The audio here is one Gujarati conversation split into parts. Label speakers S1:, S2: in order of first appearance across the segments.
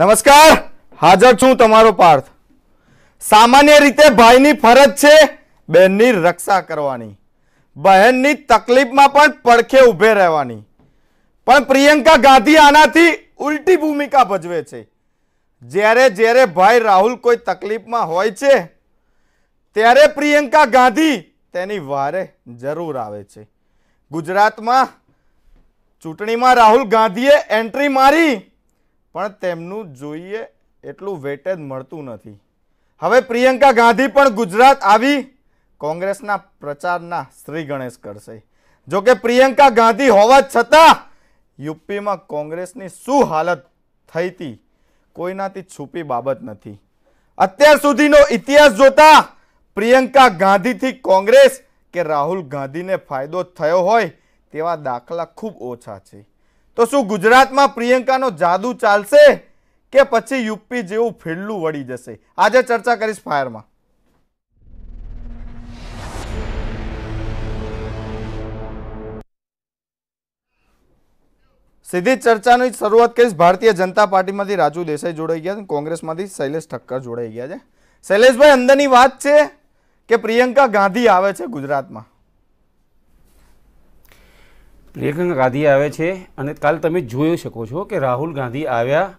S1: નમસ્કાર હાજર છું તમારો પાર્થ સામાન્ય રીતે ભાઈની ફરજ છે બહેનની રક્ષા કરવાની બહેનની તકલીફમાં પણ પડખે ઊભે રહેવાની પણ પ્રિયંકા ગાંધી આનાથી ઉલટી ભૂમિકા ભજવે છે જ્યારે જ્યારે ભાઈ રાહુલ કોઈ તકલીફમાં હોય છે ત્યારે પ્રિયંકા ગાંધી તેની વારે જરૂર આવે છે ગુજરાતમાં ચૂંટણીમાં રાહુલ ગાંધીએ એન્ટ્રી મારી પણ તેમનું જોઈએ એટલું વેટેજ મળતું નથી હવે પ્રિયંકા ગાંધી પણ ગુજરાત આવી કોંગ્રેસના પ્રચારના શ્રી ગણેશ કરશે જોકે પ્રિયંકા ગાંધી હોવા છતાં યુપીમાં કોંગ્રેસની શું હાલત થઈ હતી કોઈનાથી છુપી બાબત નથી અત્યાર સુધીનો ઇતિહાસ જોતા પ્રિયંકા ગાંધીથી કોંગ્રેસ કે રાહુલ ગાંધીને ફાયદો થયો હોય તેવા દાખલા ખૂબ ઓછા છે તો શું ગુજરાતમાં પ્રિયંકાનો જાદુ ચાલશે કે પછી યુપી જેવું ફેરલું વળી જશે આજે ચર્ચા કરીશ ફાયરમાં સીધી ચર્ચાની શરૂઆત કરીશ ભારતીય જનતા પાર્ટીમાંથી રાજુ દેસાઈ જોડાઈ ગયા છે કોંગ્રેસમાંથી શૈલેષ ઠક્કર જોડાઈ ગયા છે શૈલેષભાઈ અંદરની વાત છે કે પ્રિયંકા ગાંધી આવે છે ગુજરાતમાં
S2: પ્રિયંકા ગાંધી આવે છે અને કાલે તમે જોઈ શકો છો કે રાહુલ ગાંધી આવ્યા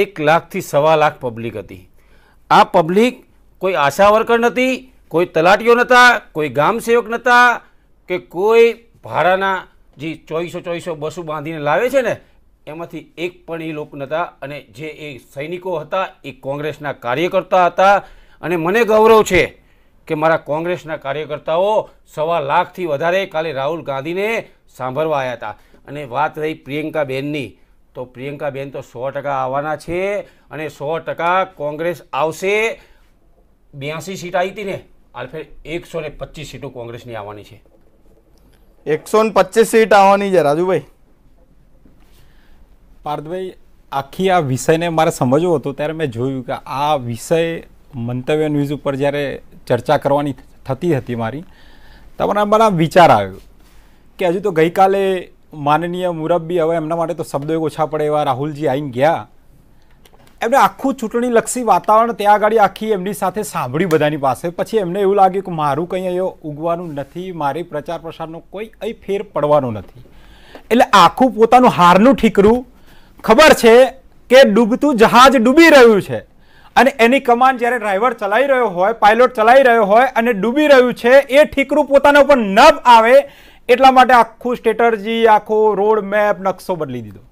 S2: એક લાખથી સવા લાખ પબ્લિક હતી આ પબ્લિક કોઈ આશા વર્કર નથી કોઈ તલાટીઓ નહોતા કોઈ ગામ સેવક નહોતા કે કોઈ ભાડાના જે ચોવીસો ચોવીસો બસો બાંધીને લાવે છે ને એમાંથી એક પણ એ લોકો નહોતા અને જે એ સૈનિકો હતા એ કોંગ્રેસના કાર્યકર્તા હતા અને મને ગૌરવ છે કે મારા કોંગ્રેસના કાર્યકર્તાઓ સવા લાખથી વધારે કાલે રાહુલ ગાંધીને સાંભળવા આવ્યા હતા અને વાત રહી પ્રિયંકાબેનની તો પ્રિયંકાબેન તો સો ટકા આવવાના છે અને સો ટકા કોંગ્રેસ આવશે બ્યાસી સીટ આવી હતી ને આલફેર એકસો ને પચીસ સીટો કોંગ્રેસની આવવાની છે
S1: એકસો ને પચીસ સીટ આવવાની છે રાજુભાઈ પાર્થભાઈ આખી આ વિષયને
S3: મારે સમજવો હતો ત્યારે મેં જોયું કે આ વિષય મંતવ્ય ન્યૂઝ ઉપર જ્યારે ચર્ચા કરવાની થતી હતી મારી તમારા મારા વિચાર આવ્યો કે હજુ તો ગઈકાલે માનનીય મુરબ્બી હવે એમના માટે તો શબ્દો ઓછા પડે એવા રાહુલજી આવીને ગયા એમને આખું ચૂંટણીલક્ષી વાતાવરણ ત્યાં આગળ આખી એમની સાથે સાંભળી બધાની પાસે પછી એમને એવું લાગ્યું કે મારું કંઈ અહીંયા ઉગવાનું નથી મારી પ્રચાર પ્રસારનો કોઈ અહીં ફેર પડવાનો નથી એટલે આખું પોતાનું હારનું ઠીકરું ખબર છે કે ડૂબતું જહાજ ડૂબી રહ્યું છે અને એની કમાન જ્યારે ડ્રાઈવર ચલાવી રહ્યો હોય પાયલોટ ચલાવી રહ્યો હોય અને ડૂબી રહ્યું છે એ ઠીકરું પોતાના ઉપર ન આવે એટલા માટે આખું સ્ટેટર્જી આખો રોડ મેપ નકશો બદલી દીધો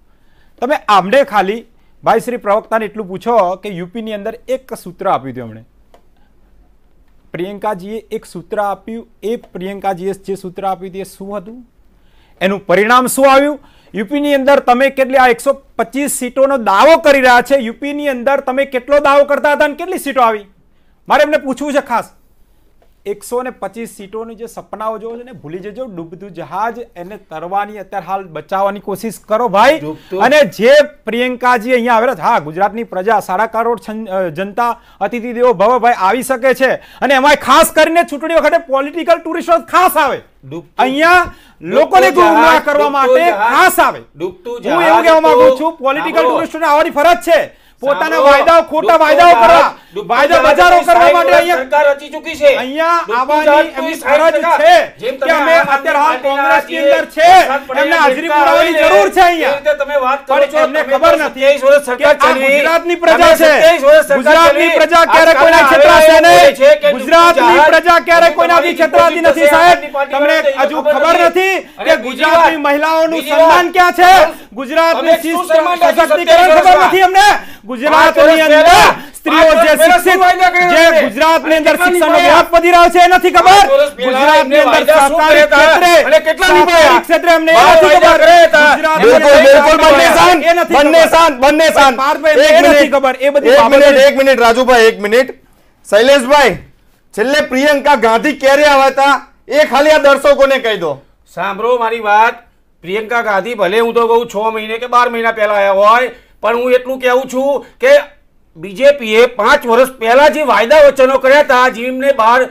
S3: તમે આમને ખાલી ભાઈ શ્રી પ્રવક્તાને એટલું પૂછો કે યુપીની અંદર એક સૂત્ર આપ્યું હતું એમણે પ્રિયંકાજીએ એક સૂત્ર આપ્યું એ પ્રિયંકાજીએ જે સૂત્ર આપ્યું હતું એ શું હતું એનું પરિણામ શું આવ્યું યુપીની અંદર તમે કેટલી આ એકસો સીટોનો દાવો કરી રહ્યા છે યુપીની અંદર તમે કેટલો દાવો કરતા હતા અને કેટલી સીટો આવી મારે એમને પૂછવું છે ખાસ એકસો ને પચીસ સીટોની જે સપનાઓ જોવો છે ને ભૂલી જજો ડૂબતું જહાજ એને તરવાની અત્યારે હાલ બચાવવાની કોશિશ કરો ભાઈ અને જે પ્રિયંકાજી અહીંયા આવેલા હા ગુજરાતની પ્રજા સાડા કરોડ જનતા અતિથિ દેવો ભવ ભાઈ આવી શકે છે અને એમાં ખાસ કરીને ચૂંટણી વખતે પોલિટિકલ ટુરિસ્ટ ખાસ આવે અહીંયા લોકોને ગુમરાહ કરવા માટે ખાસ
S2: આવે હું એવું કહેવા માંગુ છું પોલિટિકલ ટુરિસ્ટોને
S3: આવવાની ફરજ છે પોતાના વાયદાઓ ખોટા વાયદાઓ કરવા વાયદા
S2: ની પ્રજા
S3: છે 23 છેતરાતી નથી સાહેબ તમને હજુ ખબર નથી કે ગુજરાત ગુજરાતની મહિલાઓનું સન્માન ક્યાં છે ગુજરાતની સશક્તિકરણ ખબર નથી અમને ગુજરાતની અંદર સ્ત્રીઓ જે શિક્ષિત જે ગુજરાતની અંદર શિક્ષણનો વ્યાપ વધી રહ્યો છે એ નથી ખબર ગુજરાતની અંદર સહકારી ક્ષેત્રે અને કેટલા નિભાયા ક્ષેત્રે અમને નથી ખબર બિલકુલ બિલકુલ બંને સાન બંને સાન બંને સાન એક
S1: મિનિટ ખબર એ બધી એક મિનિટ એક મિનિટ રાજુભાઈ એક મિનિટ શૈલેશભાઈ છેલ્લે પ્રિયંકા ગાંધી ક્યારે આવ્યા હતા એ ખાલી આ દર્શકોને કહી દો
S2: સાંભળો મારી વાત પ્રિયંકા ગાંધી ભલે હું તો કહું છ મહિને કે બાર મહિના પહેલા આવ્યા હોય પણ હું એટલું કહેવું છું કે બીજેપીએ પાંચ વર્ષ પહેલા જે વાયદા વચનો કર્યા હતા જેમને બહાર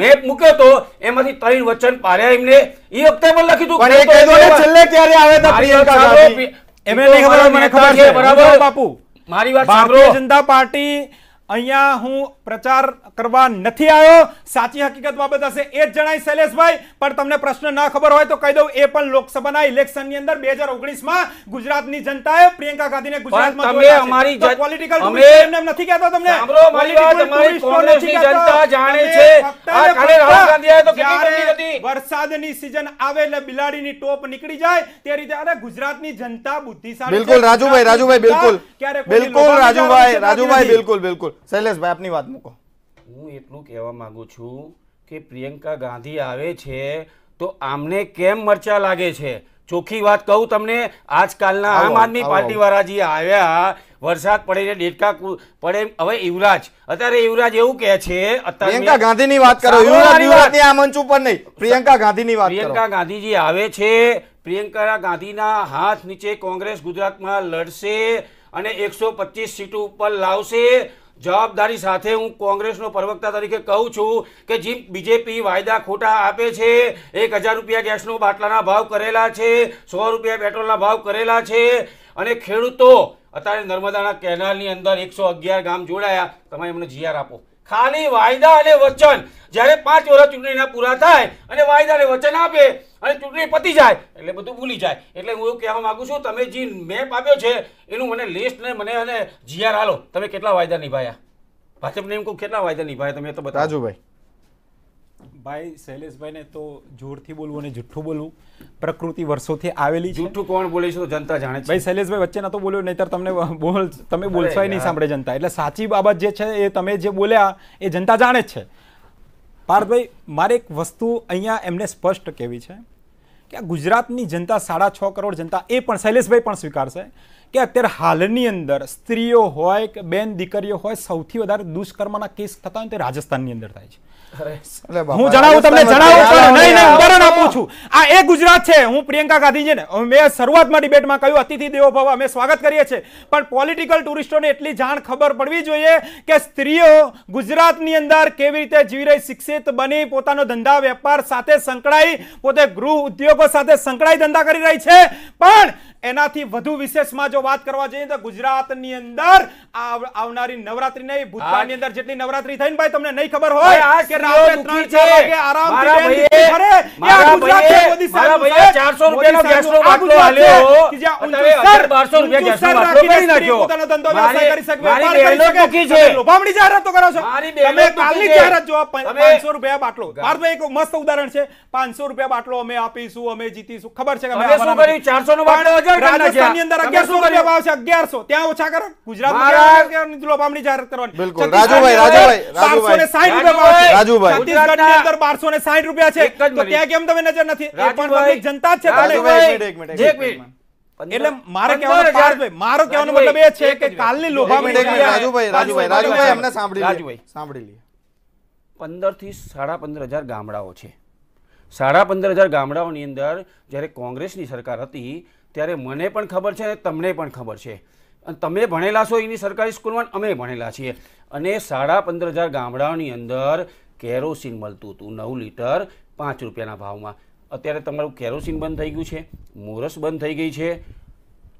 S2: મેપ મૂક્યો તો એમાંથી ત્રણ વચન પાર્યા એમને એ વખતે પણ લખી દઉં છેલ્લે આવે તો પ્રિયંકા ગાંધી મને ખબર છે બરાબર બાપુ મારી વાત
S3: સાંભળો જનતા પાર્ટી અહીંયા હું પ્રચાર કરવા નથી આવ્યો સાચી હકીકત બાબત હશે એ જ જણાય શૈલેષભાઈ પણ તમને પ્રશ્ન ન ખબર હોય તો કહી દઉં એ પણ લોકસભાના ઇલેક્શનની અંદર બે હજાર ઓગણીસમાં ગુજરાતની જનતાએ પ્રિયંકા ગાંધીને ગુજરાતમાં પોલિટિકલ એમને નથી કહેતો તમને વરસાદની સીઝન આવે એટલે બિલાડીની ટોપ નીકળી જાય તે રીતે અરે ગુજરાતની જનતા બુદ્ધિશાળી બિલકુલ રાજુભાઈ રાજુભાઈ બિલકુલ બિલકુલ
S1: રાજુભાઈ રાજુભાઈ બિલકુલ બિલકુલ શૈલેષભાઈ આપની વાત હું એટલું કહેવા માગું છું
S2: કે પ્રિયંકા ગાંધી આવે છે તો આમને કેમ મરચા લાગે છે ચોખ્ખી વાત કહું તમને આજકાલના આમ આદમી પાર્ટી વાળા જે આવ્યા વરસાદ પડે ને ડેટકા પડે હવે યુવરાજ અત્યારે યુવરાજ એવું કહે છે પ્રિયંકા
S1: ગાંધીની વાત કરો યુવરાજ યુવરાજની આ મંચ ઉપર નહીં પ્રિયંકા ગાંધીની વાત પ્રિયંકા
S2: ગાંધીજી આવે છે પ્રિયંકા ગાંધીના હાથ નીચે કોંગ્રેસ ગુજરાતમાં લડશે અને એકસો પચીસ સીટો ઉપર લાવશે જવાબદારી સાથે હું કોંગ્રેસનો પ્રવક્તા તરીકે કહું છું કે જે બીજેપી વાયદા ખોટા આપે છે એક હજાર રૂપિયા ગેસનો બાટલાના ભાવ કરેલા છે સો રૂપિયા પેટ્રોલના ભાવ કરેલા છે અને ખેડૂતો અત્યારે નર્મદાના કેનાલની અંદર એકસો અગિયાર ગામ જોડાયા તમે એમને જીઆર આપો ખાલી વાયદા અને વચન જ્યારે પાંચ વર્ષ ચૂંટણીના પૂરા થાય અને વાયદા અને વચન આપે અને ચૂંટણી પતી જાય એટલે બધું ભૂલી જાય એટલે હું એવું કહેવા માગું છું તમે જે મેપ આપ્યો છે એનું મને લિસ્ટ ને મને અને જીઆર હાલો તમે કેટલા વાયદા નિભાયા ભાજપને એમ કહું કેટલા વાયદા નિભાયા તમે તો બતાજો ભાઈ ભાઈ શૈલેષભાઈને
S3: તો જોરથી બોલવું અને જૂઠું બોલવું પ્રકૃતિ વર્ષોથી આવેલી છે જુઠ્ઠું કોણ બોલે છે જનતા જાણે છે ભાઈ શૈલેષભાઈ વચ્ચે નતો બોલ્યો નહીતર તમને બોલ તમે બોલશોય નહીં સાંભળે જનતા એટલે સાચી બાબત જે છે એ તમે જે બોલ્યા એ જનતા જાણે જ છે પાર્થભાઈ મારે એક વસ્તુ અહીંયા એમને સ્પષ્ટ કહેવી છે કે આ ગુજરાતની જનતા સાડા છ કરોડ જનતા એ પણ શૈલેષભાઈ પણ સ્વીકારશે કે અત્યારે હાલની અંદર સ્ત્રીઓ હોય કે બેન દીકરીઓ હોય સૌથી વધારે દુષ્કર્મના કેસ થતા હોય તે રાજસ્થાનની અંદર થાય
S2: છે
S1: હું જણાવું તમને જણાવું નહીં
S3: ઉદાહરણ આપું છું આ એ ગુજરાત છે હું પ્રિયંકા ગાંધી છે ને મેં શરૂઆતમાં ડિબેટમાં કહ્યું અતિથિ દેવો ભવ અમે સ્વાગત કરીએ છીએ પણ પોલિટિકલ ટુરિસ્ટોને એટલી જાણ ખબર પડવી જોઈએ કે સ્ત્રીઓ ગુજરાતની અંદર કેવી રીતે જીવી રહી શિક્ષિત બની પોતાનો ધંધા વેપાર સાથે સંકળાઈ પોતે ગૃહ ઉદ્યોગો સાથે સંકળાઈ ધંધા કરી રહી છે પણ એનાથી વધુ વિશેષમાં જો વાત કરવા જઈએ તો ગુજરાતની અંદર આવનારી નવરાત્રી નહીં ભૂતકાળની અંદર જેટલી નવરાત્રી થઈ ભાઈ તમને નહીં ખબર હોય કે રાત્રે 3 છે કે જ્યાં 1200 રૂપિયા ગેસનો મસ્ત ઉદાહરણ છે 500 રૂપિયા બાટલો અમે આપીશું અમે જીતીશું ખબર છે કે અમે શું કર્યું અંદર 1100 રૂપિયા ભાવ સાડા
S2: પંદર હજાર ગામડાઓ છે સાડા પંદર હજાર ગામડાઓની અંદર જ્યારે કોંગ્રેસની સરકાર હતી ત્યારે મને પણ ખબર છે અને તમને પણ ખબર છે અને તમે ભણેલા છો એની સરકારી સ્કૂલમાં અમે ભણેલા છીએ અને સાડા પંદર હજાર ગામડાઓની અંદર કેરોસીન મળતું હતું નવ લીટર પાંચ રૂપિયાના ભાવમાં અત્યારે તમારું કેરોસીન બંધ થઈ ગયું છે મોરસ બંધ થઈ ગઈ છે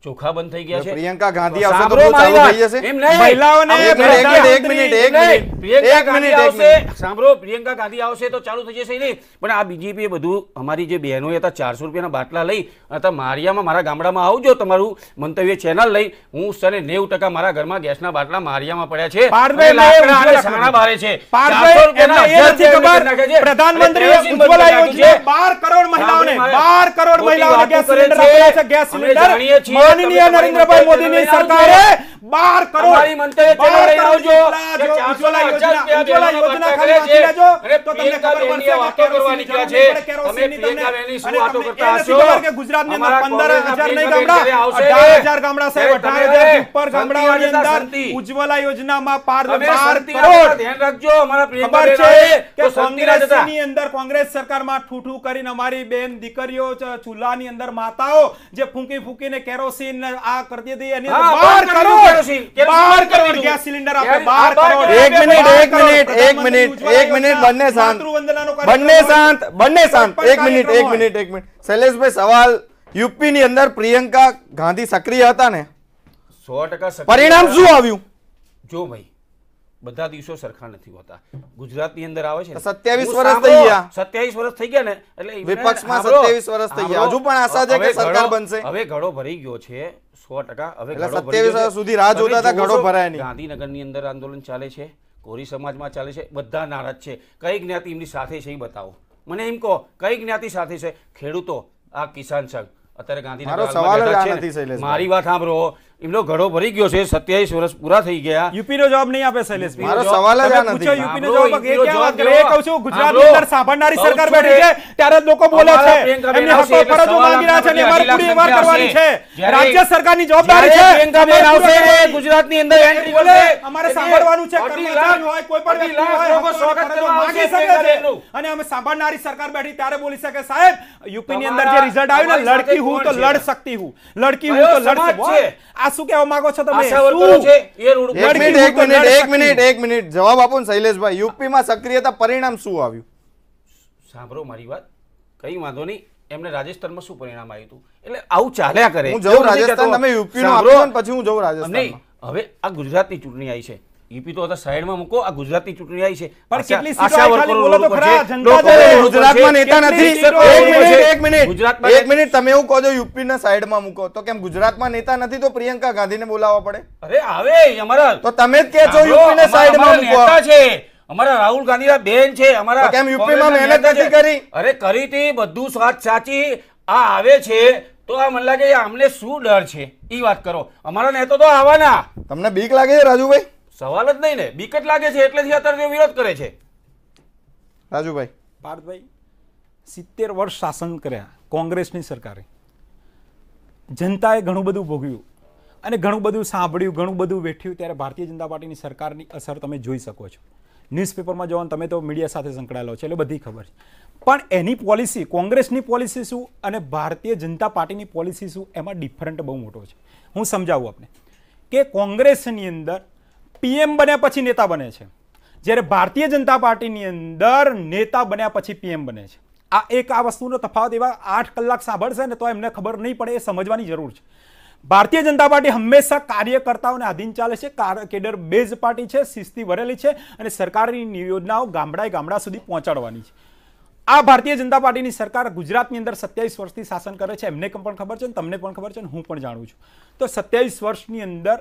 S2: ચોખા થઈ ગયા છે પ્રિયંકા ગાંધી આવશે તો ચાલુ થઈ જશે એમ નહીં મહિલાઓને એક મિનિટ એક મિનિટ પ્રિયંકા ગાંધી આવશે સાંભળો પ્રિયંકા ગાંધી આવશે તો ચાલુ થઈ જશે નહીં પણ આ બીજેપી બધું અમારી જે બહેનો હતા ચારસો રૂપિયાના બાટલા લઈ હતા મારિયામાં મારા ગામડામાં આવજો તમારું મંતવ્ય ચેનલ લઈ હું સને નેવું ટકા મારા ઘરમાં ગેસના બાટલા મારિયામાં પડ્યા છે સાણા બારે પ્રધાનમંત્રી બાર
S3: કરોડ મહિલાઓને બાર કરોડ મહિલાઓને ગેસ સિલિન્ડર ગેસ સિલિન્ડર માનનીય નરેન્દ્રભાઈ મોદીની સરકારે બાર કરોડ મારી મંતવ્ય ચલો લઈ આવજો કે 400000 રૂપિયા યોજના ખાલી વાંચી લેજો તો તમને
S2: ખબર પડશે વાતો કરવા નીકળ્યા છે તમે પ્રિયંકા બેની કરતા હશો કે ગુજરાતની અંદર 15000 નહીં ગામડા 18000 ગામડા સાહેબ 18000 ઉપર ગામડાઓની અંદર
S3: ઉજ્જવલા યોજનામાં પાર 12 કરોડ ધ્યાન રાખજો અમારા પ્રિયંકા છે કે કોંગ્રેસની અંદર કોંગ્રેસ સરકારમાં ઠૂઠું કરીને અમારી બેન દીકરીઓ ચૂલાની અંદર માતાઓ જે ફૂંકી ફૂંકીને કેરોસીન આ કરી દીધી એની 12 કરોડ એક
S1: મિનિટ એક મિનિટ બંને શાંત બંને શાંત બંને શાંત એક મિનિટ એક મિનિટ એક મિનિટ શૈલેષભાઈ સવાલ યુપી ની અંદર પ્રિયંકા ગાંધી સક્રિય હતા ને
S2: 100% પરિણામ શું આવ્યું જો ભાઈ બધા દિવસો સરખા નથી હોતા ગુજરાતની અંદર આવે છે 27 વર્ષ થઈ ગયા 27 વર્ષ થઈ ગયા ને એટલે વિપક્ષમાં 27 વર્ષ થઈ ગયા હજુ પણ આશા છે કે સરકાર બનશે હવે ઘડો ભરી ગયો છે 100% હવે ઘડો ભરી સુધી રાહ જોતા હતા ઘડો ભરાય નહીં ગાંધીનગરની અંદર આંદોલન ચાલે છે કોરી સમાજમાં ચાલે છે બધા નારાજ છે કઈ જ્ઞાતિ એમની સાથે છે એ બતાવો મને એમ કહો કઈ જ્ઞાતિ સાથે છે ખેડૂતો આ કિસાન સંઘ અત્યારે ગાંધીનગર મારી વાત સાંભળો એમનો ઘડો ભરી ગયો છે સત્યાવીસ વર્ષ પૂરા થઈ ગયા યુપીનો જવાબ નહીં આપે સાંભળનારી
S3: સરકાર બેઠી છે ત્યારે લોકો બોલે છે એમની હકો ફરજો જવાબદારી છે પ્રિયંકાબેન આવશે અંદર અમારે સાંભળવાનું છે અને અમે સાંભળનારી સરકાર બેઠી ત્યારે બોલી શકે સાહેબ યુપી ની અંદર જે રિઝલ્ટ આવ્યું ને લડકી હું તો લડ
S1: શકતી હું લડકી હું તો લડ શકું આ શું કહેવા સક્રિયતા પરિણામ શું આવ્યું
S2: સાંભળો મારી વાત કઈ વાંધો નહીં એમને રાજસ્થાનમાં શું પરિણામ આવ્યું એટલે આવું ચાલ્યા કરે તમે યુપી નો આપો
S1: પછી હું જઉં રાજસ્થાન નહીં
S2: હવે આ ગુજરાતની ચૂંટણી આવી છે ઈપી e તો સાઈડમાં મૂકો આ ગુજરાતની ચૂંટણી આવી છે પણ કેટલી ગુજરાતમાં નેતા નથી એક
S1: મિનિટ તમે એવું કહો યુપીના સાઈડમાં મૂકો તો કેમ ગુજરાતમાં નેતા નથી તો પ્રિયંકા ગાંધીને બોલાવવા પડે
S2: અરે આવે અમારા
S1: તો તમે જ કહે છો યુપીને સાઈડમાં મૂકો છે
S2: અમારા રાહુલ ગાંધીના બેન છે અમારા કેમ યુપીમાં મહેનત નથી કરી અરે કરી હતી બધું વાત સાચી આ આવે છે તો આ મને લાગે અમને શું ડર છે એ વાત કરો અમારા નેતો તો આવવાના તમને બીક લાગે છે રાજુભાઈ સવાલ જ નહીં ને બીકટ લાગે છે એટલેથી અત્યારે વિરોધ કરે છે
S3: રાજુભાઈ પાર્થભાઈ સિત્તેર વર્ષ શાસન કર્યા કોંગ્રેસની સરકારે જનતાએ ઘણું બધું ભોગ્યું અને ઘણું બધું સાંભળ્યું ઘણું બધું વેઠ્યું ત્યારે ભારતીય જનતા પાર્ટીની સરકારની અસર તમે જોઈ શકો છો ન્યૂઝપેપરમાં જોવાનું તમે તો મીડિયા સાથે સંકળાયેલો છે એટલે બધી ખબર છે પણ એની પોલિસી કોંગ્રેસની પોલિસી શું અને ભારતીય જનતા પાર્ટીની પોલિસી શું એમાં ડિફરન્ટ બહુ મોટો છે હું સમજાવું આપને કે કોંગ્રેસની અંદર પીએમ બન્યા પછી નેતા બને છે જ્યારે ભારતીય જનતા પાર્ટીની અંદર નેતા બન્યા પછી પીએમ બને છે આ એક આ વસ્તુનો તફાવત એવા આઠ કલાક સાંભળશે ને તો એમને ખબર નહીં પડે એ સમજવાની જરૂર છે ભારતીય જનતા પાર્ટી હંમેશા કાર્યકર્તાઓને આધીન ચાલે છે કેડર બેઝ પાર્ટી છે શિસ્તી ભરેલી છે અને સરકારની યોજનાઓ ગામડાએ ગામડા સુધી પહોંચાડવાની છે આ ભારતીય જનતા પાર્ટીની સરકાર ગુજરાતની અંદર સત્યાવીસ વર્ષથી શાસન કરે છે એમને પણ ખબર છે ને તમને પણ ખબર છે અને હું પણ જાણું છું તો સત્યાવીસ વર્ષની અંદર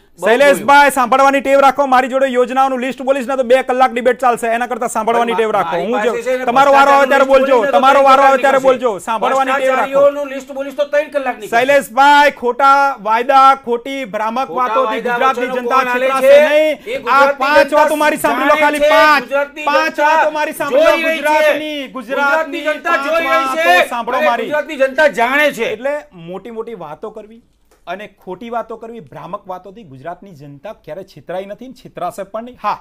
S3: શૈલેષભાઈ સાંભળવાની ટેવ રાખો મારી જોડે યોજનાઓનું લિસ્ટ બોલીશ ને તો બે કલાક ડિબેટ ચાલશે એના કરતા સાંભળવાની ટેવ રાખો હું તમારો વારો આવે ત્યારે બોલજો તમારો વારો આવે ત્યારે બોલજો સાંભળવાની ટેવ રાખો
S2: લિસ્ટ બોલીશ તો 3 કલાક
S3: શૈલેષભાઈ ખોટા વાયદા ખોટી ભ્રામક વાતોથી ગુજરાતની જનતા છેતરાશે નહીં આ પાંચ વાતો મારી સાંભળી લો ખાલી પાંચ પાંચ વાતો મારી સાંભળી લો ગુજરાતની ગુજરાતની જનતા જોઈ રહી છે સાંભળો મારી ગુજરાતની જનતા જાણે છે એટલે મોટી મોટી વાતો કરવી અને ખોટી વાતો કરવી ભ્રામક વાતોથી ગુજરાતની જનતા ક્યારે છેતરાઈ નથી છેતરાશે પણ નહીં હા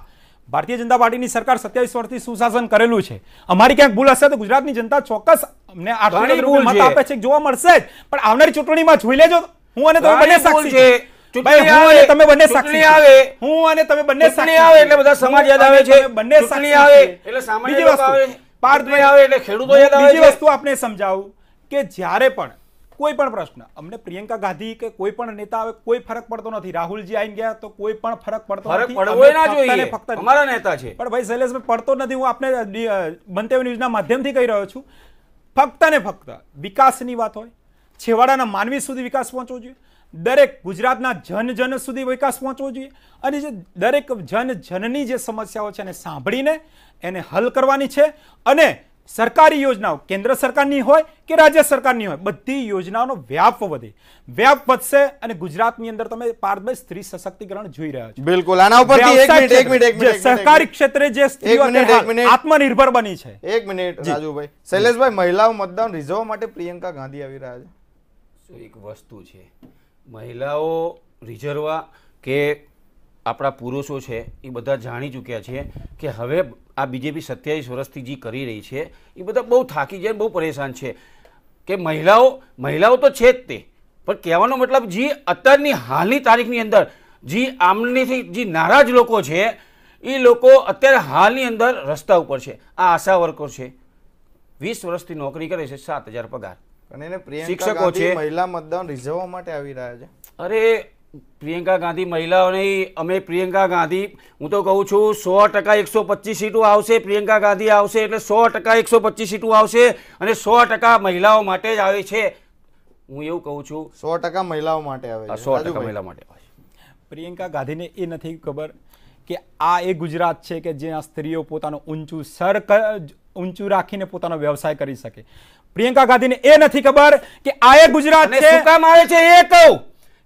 S3: ભારતીય જનતા પાર્ટીની સરકાર સત્યાવીસ વર્ષથી સુશાસન કરેલું છે અમારી ક્યાંક ભૂલ હશે તો ગુજરાતની જનતા ચોક્કસ અમને મત આપે છે જોવા મળશે જ પણ આવનારી ચૂંટણીમાં જોઈ લેજો હું અને તમે બંને સાક્ષી છે તમે જ્યારે પણ કોઈ પણ પ્રશ્ન અમને પ્રિયંકા ગાંધી કે કોઈ પણ નેતા આવે કોઈ ફરક પડતો નથી રાહુલજી આવી ગયા તો કોઈ પણ ફરક પડતો નથી ફક્ત અમારા નેતા છે પણ ભાઈ શૈલેષભાઈ પડતો નથી હું આપને બનતેવ ન્યૂઝના માધ્યમથી કહી રહ્યો છું ફક્ત ને ફક્ત વિકાસની વાત હોય છેવાડાના માનવી સુધી વિકાસ પહોંચવો જોઈએ દરેક ગુજરાતના જન જન સુધી વિકાસ પહોંચવો જોઈએ અને જે દરેક જન જનની જે સમસ્યાઓ છે એને સાંભળીને એને હલ કરવાની છે અને સરકારી યોજનાઓ કેન્દ્ર સરકારની હોય કે રાજ્ય સરકારની હોય બધી યોજનાઓનો વ્યાપ વધે વ્યાપ વધશે અને ગુજરાતની અંદર તમે પારદર્શક સ્ત્રી સશક્તિકરણ જોઈ રહ્યા છો બિલકુલ આના ઉપરથી સહકારી ક્ષેત્રે જે આત્મનિર્ભર
S1: બની છે એક મિનિટ રાજુભાઈ શૈલેષભાઈ મહિલાઓ મતદાન રીઝવવા માટે પ્રિયંકા ગાંધી આવી રહ્યા
S2: છે એક વસ્તુ છે મહિલાઓ રીઝરવા કે આપણા પુરુષો છે એ બધા જાણી ચૂક્યા છે કે હવે આ બીજેપી સત્યાવીસ વર્ષથી જે કરી રહી છે એ બધા બહુ થાકી જાય બહુ પરેશાન છે કે મહિલાઓ મહિલાઓ તો છે જ તે પણ કહેવાનો મતલબ જે અત્યારની હાલની તારીખની અંદર જે આમનીથી જે નારાજ લોકો છે એ લોકો અત્યારે હાલની અંદર રસ્તા ઉપર છે આ આશા વર્કર છે વીસ વર્ષથી નોકરી કરે છે સાત હજાર પગાર
S1: અને એને શિક્ષકો છે મહિલા મતદાન રીઝવવા માટે આવી રહ્યા છે
S2: અરે પ્રિયંકા ગાંધી મહિલાઓની અમે પ્રિયંકા ગાંધી હું તો કહું છું સો ટકા એકસો પચીસ સીટો આવશે પ્રિયંકા ગાંધી આવશે એટલે સો ટકા એકસો પચીસ સીટો આવશે અને સો ટકા મહિલાઓ માટે જ આવે છે
S1: હું એવું કહું છું સો ટકા મહિલાઓ માટે આવે સો ટકા મહિલા માટે
S3: પ્રિયંકા ગાંધીને એ નથી ખબર કે આ એ ગુજરાત છે કે જ્યાં સ્ત્રીઓ પોતાનું ઊંચું સર ઊંચું રાખીને પોતાનો વ્યવસાય કરી શકે પ્રિયંકા ગાંધીને એ નથી ખબર કે આ એ ગુજરાત છે કામ આવે છે એ કહું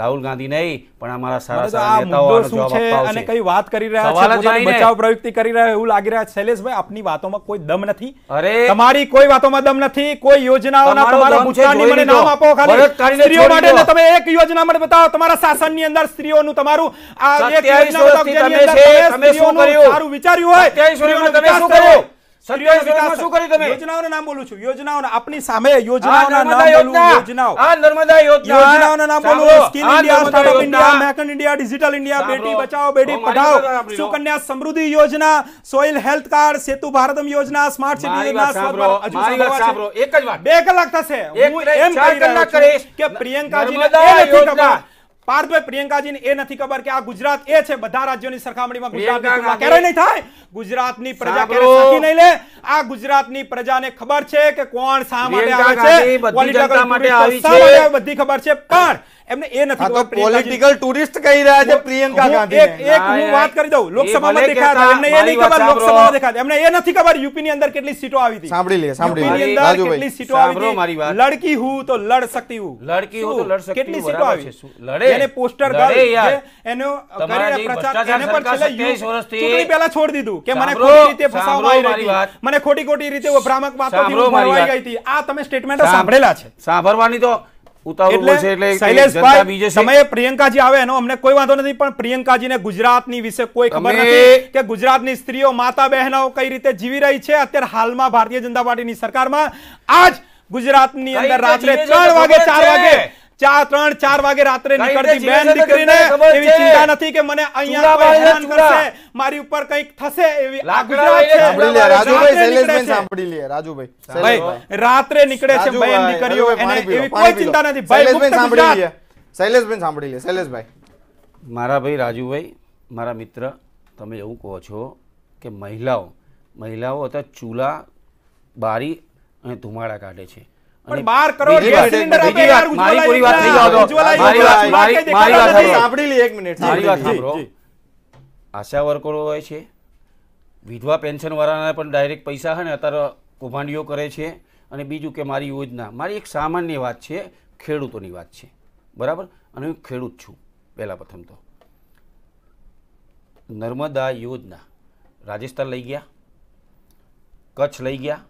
S2: રાહુલ ગાંધી નહીં પણ અમારા સારા સારા નેતાઓ જવાબ આપવા અને કઈ
S3: વાત કરી રહ્યા છે બચાવ પ્રવૃત્તિ કરી રહ્યા એવું લાગી રહ્યા છે શૈલેશભાઈ આપની વાતોમાં કોઈ દમ નથી
S2: અરે તમારી કોઈ વાતોમાં દમ નથી
S3: કોઈ યોજનાઓના તમારા મુદ્દાની મને નામ આપો ખાલી સ્ત્રીઓ માટે તમે એક યોજના મને બતાવો તમારા શાસન ની અંદર સ્ત્રીઓનું તમારું આ એક યોજના બતાવો જેની તમે શું કર્યું સારું વિચાર્યું હોય તમે શું કર્યું ઇન્ડિયા સ્ટાર્ટઅપ ઇન્ડિયા મેક પઢાઓ Sukanya Samriddhi Yojana soil health card Setu Bharatam Yojana smart city યોજના સાંભળો એક કલાક થશે હું કે પ્રિયંકાજી પાર્થભાઈ પ્રિયંકાજીને એ નથી ખબર કે આ ગુજરાત એ છે બધા રાજ્યોની સરખામણીમાં ગુજરાત નહીં થાય ગુજરાતની પ્રજા ક્યારે નહીં લે આ ગુજરાતની પ્રજાને ખબર છે કે કોણ શા માટે આવે છે બધી ખબર છે પણ એમને એ નથી તો પોલિટિકલ ટુરિસ્ટ કહી રહ્યા છે પ્રિયંકા ગાંધી એક એક હું વાત કરી દઉં લોકસભામાં દેખાતા એમને એ નહીં ખબર લોકસભામાં દેખાતા એમને એ નથી ખબર યુપી ની અંદર કેટલી સીટો આવી હતી સાંભળી લે સાંભળી લે રાજુભાઈ કેટલી સીટો આવી મારી વાત લડકી હું તો લડ શકતી હું લડકી હું તો લડ શકતી કેટલી સીટો આવી લડે એને પોસ્ટર ગાળ એનો કરીને પ્રચાર એને પર છેલ્લા 20 વર્ષથી ચૂંટણી પહેલા છોડી દીધું કે મને ખોટી રીતે ફસાવવામાં આવી રહી મને ખોટી ખોટી રીતે ભ્રામક વાતોથી હું ભરવાઈ ગઈ હતી આ તમે સ્ટેટમેન્ટ સાંભળેલા છે સાંભળવાની તો પ્રિયંકાજી આવે અમને કોઈ વાંધો નથી પણ પ્રિયંકાજીને ગુજરાતની વિશે કોઈ ખબર નથી કે ગુજરાતની સ્ત્રીઓ માતા બહેનો કઈ રીતે જીવી રહી છે અત્યારે હાલમાં ભારતીય જનતા પાર્ટી ની સરકારમાં આજ ગુજરાતની અંદર રાત્રે ત્રણ વાગે ચાર વાગે ચાર ત્રણ ચાર વાગે રાત્રે નીકળતી બેન દીકરીને એવી ચિંતા નથી કે મને અહીંયા કોઈ હેરાન કરશે મારી ઉપર કંઈક થશે એવી ગુજરાત છે રાજુભાઈ શૈલેષભાઈ
S1: સાંભળી લે રાજુભાઈ ભાઈ રાત્રે નીકળે છે બેન દીકરીઓ એને એવી કોઈ ચિંતા નથી ભાઈ મુક્ત સાંભળી લે શૈલેષભાઈ સાંભળી લે શૈલેષભાઈ
S2: મારા ભાઈ રાજુભાઈ મારા મિત્ર તમે એવું કહો છો કે મહિલાઓ મહિલાઓ અત્યારે ચૂલા બારી અને ધુમાડા કાઢે છે મારી વાત થઈ આશા વર્કરો હોય છે વિધવા પેન્શન વાળાના પણ ડાયરેક્ટ પૈસા હે ને અત્યારે કૌભાંડીઓ કરે છે અને બીજું કે મારી યોજના મારી એક સામાન્ય વાત છે ખેડૂતોની વાત છે બરાબર અને હું ખેડૂત છું પહેલાં પ્રથમ તો નર્મદા યોજના રાજસ્થાન લઈ ગયા કચ્છ લઈ ગયા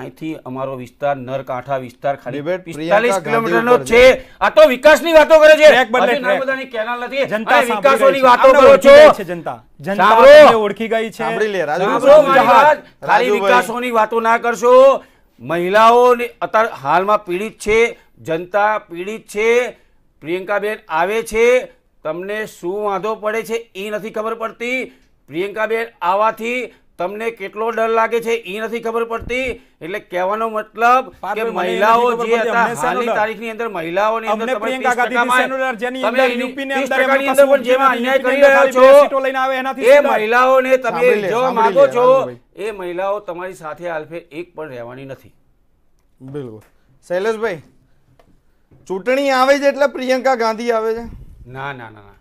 S2: અહીંથી અમારો વિસ્તાર નરકાંઠા વિસ્તાર ખાલી પિસ્તાલીસ કિલોમીટરનો છે આ તો વિકાસની વાતો કરે છે ઓળખી ગઈ છે ખાલી વિકાસોની વાતો ના કરશો મહિલાઓ અત્યારે હાલમાં પીડિત છે જનતા પીડિત છે પ્રિયંકાબેન આવે છે તમને શું વાંધો પડે છે એ નથી ખબર પડતી પ્રિયંકાબેન આવવાથી તમને કેટલો ડર લાગે છે એ નથી ખબર પડતી એટલે કહેવાનો મતલબ કે મહિલાઓ જે હતા હાલની તારીખની અંદર મહિલાઓની અંદર તમે 30% અંદર પણ જેમાં અન્યાય કરી રહ્યા છો લઈને આવે એનાથી એ મહિલાઓને તમે જો માંગો છો એ મહિલાઓ તમારી સાથે આલ્ફે એક પણ રહેવાની નથી
S1: બિલકુલ શૈલેષભાઈ ચૂંટણી આવે છે એટલે પ્રિયંકા ગાંધી આવે છે
S2: ના ના ના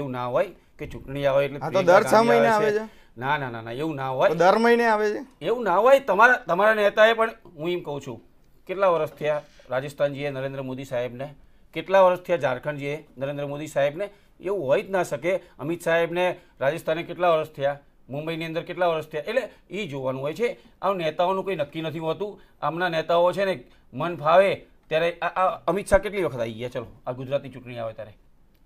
S2: એવું ના હોય કે ચૂંટણી આવે એટલે દર છ મહિને આવે છે ના ના ના ના એવું ના હોય દર મહિને આવે છે એવું ના હોય તમારા તમારા નેતાએ પણ હું એમ કહું છું કેટલા વર્ષ થયા રાજસ્થાનજીએ નરેન્દ્ર મોદી સાહેબને કેટલા વર્ષ થયા ઝારખંડજીએ નરેન્દ્ર મોદી સાહેબને એવું હોય જ ના શકે અમિત સાહેબને રાજસ્થાને કેટલા વર્ષ થયા મુંબઈની અંદર કેટલા વર્ષ થયા એટલે એ જોવાનું હોય છે આ નેતાઓનું કંઈ નક્કી નથી હોતું આમના નેતાઓ છે ને મન ફાવે ત્યારે આ અમિત શાહ કેટલી વખત આવી ગયા ચલો આ ગુજરાતની ચૂંટણી આવે ત્યારે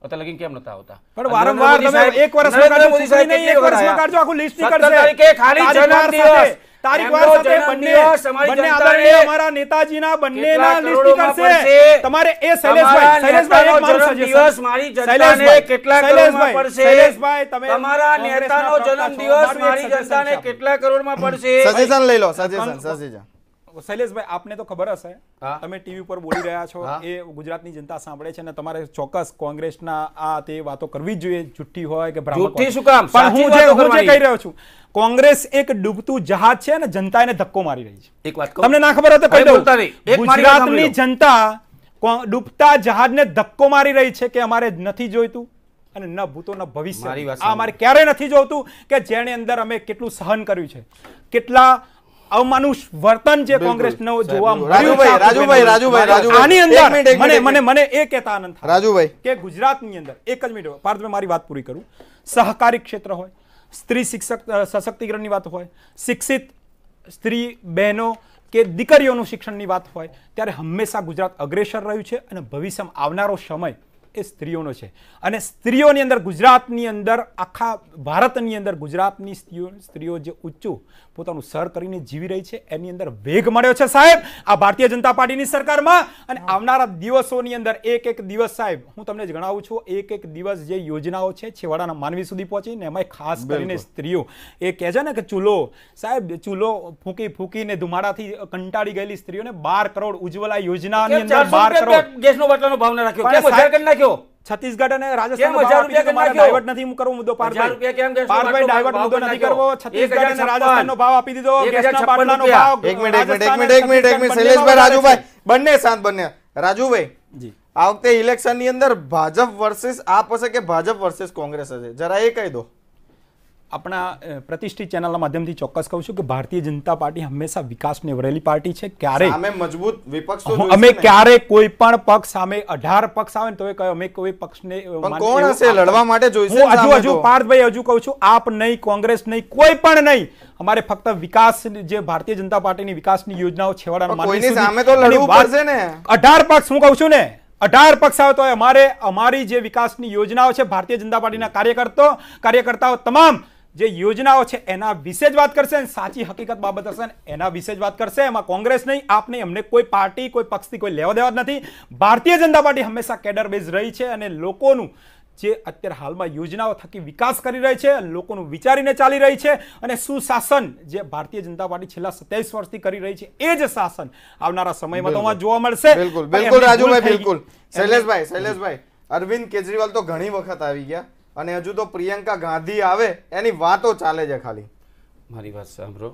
S2: પતા કેમ નતા આવતા પણ વારંવાર તમે એક વર્ષ મોદી સાહેબ નહીં એક વર્ષ કાઢજો આખું લિસ્ટ નીકળશે તારીખે ખાલી જન્મ દિવસ તારીખ વાર સાથે બંને બંને આદરણીય અમારા
S3: નેતાજીના બંનેના લિસ્ટ નીકળશે તમારે એ શૈલેશભાઈ શૈલેશભાઈ એક મારું સજેશન મારી જનતાને કેટલા કરોડમાં પડશે શૈલેશભાઈ તમે તમારા નેતાનો જન્મ દિવસ મારી જનતાને
S2: કેટલા કરોડમાં
S3: પડશે સજેશન
S1: લઈ લો સજેશન સજેશન
S3: શૈલેષભાઈ આપને તો ખબર હશે તમે ટીવી પર બોલી રહ્યા છો એ ગુજરાતની જનતા સાંભળે છે અને તમારે ચોક્કસ કોંગ્રેસના આ તે વાતો કરવી જ જોઈએ જુઠ્ઠી હોય કે જુઠ્ઠી શું કામ પણ હું જે હું જે કહી રહ્યો છું કોંગ્રેસ એક ડૂબતું જહાજ છે અને જનતા એને ધક્કો મારી રહી છે
S2: એક વાત તમને ના ખબર હોય તો દઉં ગુજરાતની
S3: જનતા ડૂબતા જહાજને ધક્કો મારી રહી છે કે અમારે નથી જોઈતું અને ન ભૂતો ન ભવિષ્ય આ અમારે ક્યારેય નથી જોઈતું કે જેની અંદર અમે કેટલું સહન કર્યું છે કેટલા અવમાનુષ વર્તન જે કોંગ્રેસનો જોવા મળ્યું રાજુભાઈ રાજુભાઈ રાજુભાઈ મને મને મને એ કહેતા આનંદ રાજુભાઈ કે ગુજરાતની અંદર એક જ મિનિટ પાર્થ મારી વાત પૂરી કરું સહકારી ક્ષેત્ર હોય સ્ત્રી શિક્ષક સશક્તિકરણની વાત હોય શિક્ષિત સ્ત્રી બહેનો કે દીકરીઓનું શિક્ષણની વાત હોય ત્યારે હંમેશા ગુજરાત અગ્રેસર રહ્યું છે અને ભવિષ્યમાં આવનારો સમય એ સ્ત્રીઓનો છે અને સ્ત્રીઓની અંદર ગુજરાતની અંદર આખા ભારતની અંદર ગુજરાતની સ્ત્રીઓ સ્ત્રીઓ જે ઊંચું પોતાનું સર કરીને જીવી રહી છે એની અંદર વેગ મળ્યો છે સાહેબ આ ભારતીય જનતા પાર્ટીની સરકારમાં અને આવનારા દિવસોની અંદર એક એક દિવસ સાહેબ હું તમને જણાવું છું એક એક દિવસ જે યોજનાઓ છે છેવાડાના માનવી સુધી પહોંચીને એમાં ખાસ કરીને સ્ત્રીઓ એ કહે છે ને કે ચૂલો સાહેબ ચૂલો ફૂંકી ફૂંકીને ધુમાડાથી કંટાળી ગયેલી સ્ત્રીઓને બાર કરોડ ઉજ્જવલા યોજનાની અંદર બાર કરોડ
S2: ગેસનો બાટલાનો ભાવ ના
S3: રાખ્યો લો છત્તીસગઢ અને રાજસ્થાન નથી કરવો મુદ્દો મુદ્દો નથી કરવો છત્તીસગઢ અને રાજસ્થાનનો ભાવ આપી દીધો
S1: રાજુભાઈ બંને શાંત બંને રાજુભાઈ જી આ વખતે ઇલેક્શનની અંદર ભાજપ વર્સિસ આપ હશે કે ભાજપ વર્સિસ કોંગ્રેસ હશે જરા એ કહી દો આપણા પ્રતિષ્ઠિત
S3: ચેનલના માધ્યમથી ચોક્કસ કહું છું કે ભારતીય જનતા પાર્ટી હંમેશા વિકાસને વરેલી પાર્ટી છે ક્યારે અમે મજબૂત
S1: વિપક્ષ અમે ક્યારે
S3: કોઈ પણ પક્ષ સામે અઢાર પક્ષ આવે ને તો એ કહ્યું અમે કોઈ પક્ષને
S1: કોણ હશે લડવા માટે જોઈશે હજુ હજુ
S3: પાર્થભાઈ હજુ કહું છું આપ નહીં કોંગ્રેસ નહીં કોઈ પણ નહીં અમારે ફક્ત વિકાસ જે ભારતીય જનતા પાર્ટીની વિકાસની યોજનાઓ છેવાડાના કોઈની સામે તો લડવું પડશે ને 18 પક્ષ હું કહું છું ને અઢાર પક્ષ આવે તો અમારે અમારી જે વિકાસની યોજનાઓ છે ભારતીય જનતા પાર્ટીના કાર્યકર્તાઓ કાર્યકર્તાઓ તમામ જે યોજનાઓ છે એના વિશે જ વાત કરશે અને સાચી હકીકત બાબત હશે એના વિશે જ વાત કરશે એમાં કોંગ્રેસ નહીં આપ નહીં અમને કોઈ પાર્ટી કોઈ પક્ષથી કોઈ લેવા દેવા જ નથી ભારતીય જનતા પાર્ટી હંમેશા કેડર બેઝ રહી છે અને લોકોનું જે અત્યારે હાલમાં યોજનાઓ થકી વિકાસ કરી રહી છે લોકોનું વિચારીને ચાલી રહી છે અને સુશાસન જે ભારતીય જનતા પાર્ટી છેલ્લા સત્યાવીસ વર્ષથી કરી રહી છે એ જ શાસન આવનારા સમયમાં તો
S1: જોવા મળશે બિલકુલ બિલકુલ રાજુભાઈ બિલકુલ શૈલેષભાઈ શૈલેષભાઈ અરવિંદ કેજરીવાલ તો ઘણી વખત આવી ગયા અને હજુ તો પ્રિયંકા ગાંધી આવે એની વાતો ચાલે છે ખાલી
S2: મારી વાત સાંભળો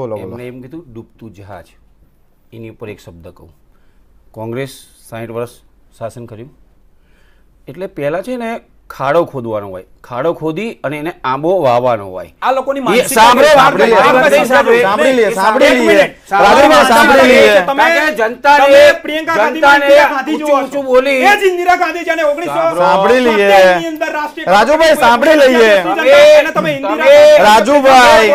S2: બોલો એમણે એમ કીધું ડૂબતું જહાજ એની ઉપર એક શબ્દ કહું કોંગ્રેસ સાઠ વર્ષ શાસન કર્યું એટલે પહેલાં છે ને ખાડો ખોદવાનો હોય ખાડો ખોદી અને એને આંબો વાવવાનો હોય આ લોકોની રાજુભાઈ સાંભળી લઈએ રાજુભાઈ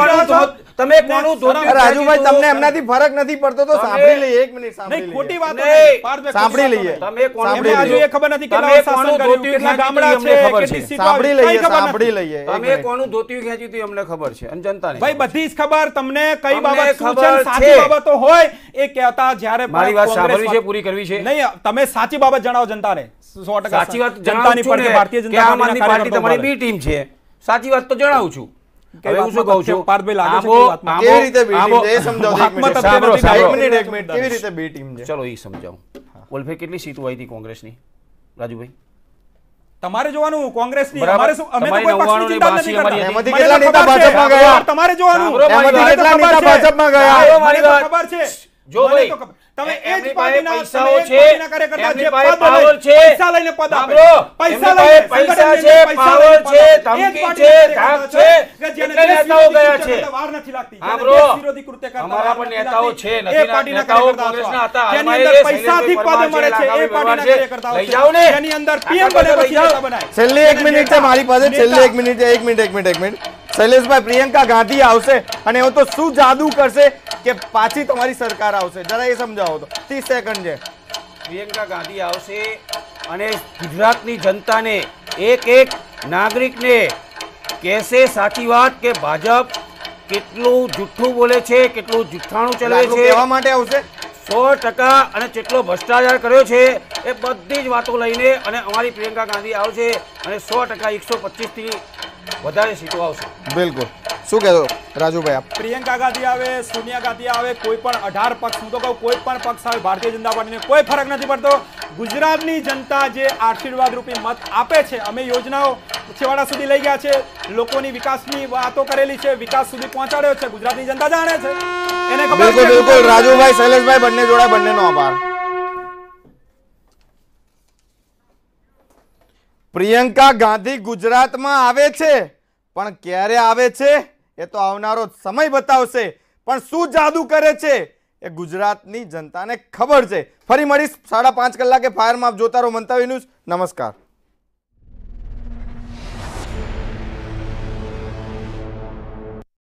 S1: તમે કોનું ધોરણ રાજુભાઈ તમને એમનાથી ફરક નથી પડતો તો સાંભળી લઈએ એક મિનિટ
S2: સાંભળી લઈએ ખોટી વાત
S1: નહીં સાંભળી લઈએ
S3: તમે કોણ સાંભળી લઈએ એ ખબર નથી કેટલા શાસન કર્યું કેટલા ગામડા છે સાંભળી લઈએ સાંભળી લઈએ તમે
S2: કોનું ધોતિયું ખેંચ્યું હતું અમને ખબર છે અને જનતાને
S3: ભાઈ બધી જ ખબર તમને કઈ બાબત સૂચન સાચી બાબતો હોય એ કહેતા જ્યારે મારી વાત સાંભળવી છે પૂરી કરવી છે નહીં તમે સાચી બાબત જણાવો જનતાને
S2: 100% સાચી વાત જનતાની
S3: પર ભારતીય જનતા પાર્ટી તમારી બી
S2: ટીમ છે સાચી વાત તો જણાવું છું હવે હું શું કહું છું પાર્થભાઈ લાગે છે કેવી રીતે બી ટીમ એ સમજાવો એક મિનિટ એક મિનિટ કેવી રીતે બી ટીમ છે ચલો એ સમજાવું ઓલભાઈ કેટલી સીટો આવી હતી કોંગ્રેસની રાજુભાઈ
S3: તમારે જોવાનું કોંગ્રેસ ની અમારે શું અમે તો કોઈ પક્ષની ચિંતા નથી કરતા એમાંથી કેટલા નેતા ભાજપમાં ગયા તમારે જોવાનું એમાંથી કેટલા નેતા ભાજપમાં ગયા મને ખબર છે જો ભાઈ તમે
S2: એ જ પાર્ટીના પૈસાઓ છે કાર્યકર્તા છે પાવર છે પૈસા લઈને પદ આપે પૈસા લઈને પૈસા છે પાવર છે ધમકી છે ધાક છે કે જેને નેતાઓ ગયા છે વાર નથી લાગતી આમરો વિરોધી કૃત્ય કરતા અમારા પણ નેતાઓ છે નથી એ પાર્ટીના કાર્યકર્તા
S3: હતા જેની અંદર પૈસાથી પદ મળે છે એ પાર્ટીના કાર્યકર્તાઓ લઈ જાવ ને જેની
S1: અંદર પીએમ બને પછી બનાય છેલ્લી 1 મિનિટ છે મારી પાસે છેલ્લી 1 મિનિટ છે 1 minute 1 minute 1 minute Shaileshbhai Priyanka Gandhi આવશે અને એવો તો શું જાદુ કરશે કે પાછી તમારી સરકાર આવશે જરા એ સમજાવો તો ત્રીસ સેકન્ડ છે
S2: પ્રિયંકા ગાંધી આવશે અને
S1: ગુજરાતની જનતાને
S2: એક એક નાગરિકને કહેશે સાચી વાત કે ભાજપ કેટલું જુઠ્ઠું બોલે છે કેટલું જુઠ્ઠાણું ચલાવે છે એવા માટે આવશે સો ટકા અને જેટલો ભ્રષ્ટાચાર કર્યો છે એ બધી જ વાતો લઈને અને અમારી પ્રિયંકા ગાંધી આવશે અને સો ટકા એકસો પચીસથી વધારે સીટો આવશે
S1: બિલકુલ શું કહેતો રાજુભાઈ
S3: પ્રિયંકા ગાંધી આવે સોનિયા ગાંધી આવે કોઈ પણ અઢાર પક્ષ હું તો કહું કોઈ પણ પક્ષ આવે ભારતીય જનતા પાર્ટીને કોઈ ફરક નથી પડતો ગુજરાતની જનતા જે આશીર્વાદ રૂપી મત આપે છે અમે યોજનાઓ છેવાડા સુધી લઈ ગયા છે લોકોની વિકાસની વાતો કરેલી છે વિકાસ સુધી પહોંચાડ્યો છે ગુજરાતની જનતા જાણે છે એને ખબર બિલકુલ બિલકુલ રાજુભાઈ શૈલેષભાઈ બંને જોડા
S1: બંનેનો આભાર પ્રિયંકા ગાંધી ગુજરાતમાં આવે છે પણ ક્યારે આવે છે એ તો આવનારો સમય બતાવશે પણ શું જાદુ કરે છે એ ગુજરાતની જનતાને ખબર છે ફરી મળીશ સાડા પાંચ કલાકે ફાયર માપ જોતા રહો મંતવ્ય ન્યૂઝ નમસ્કાર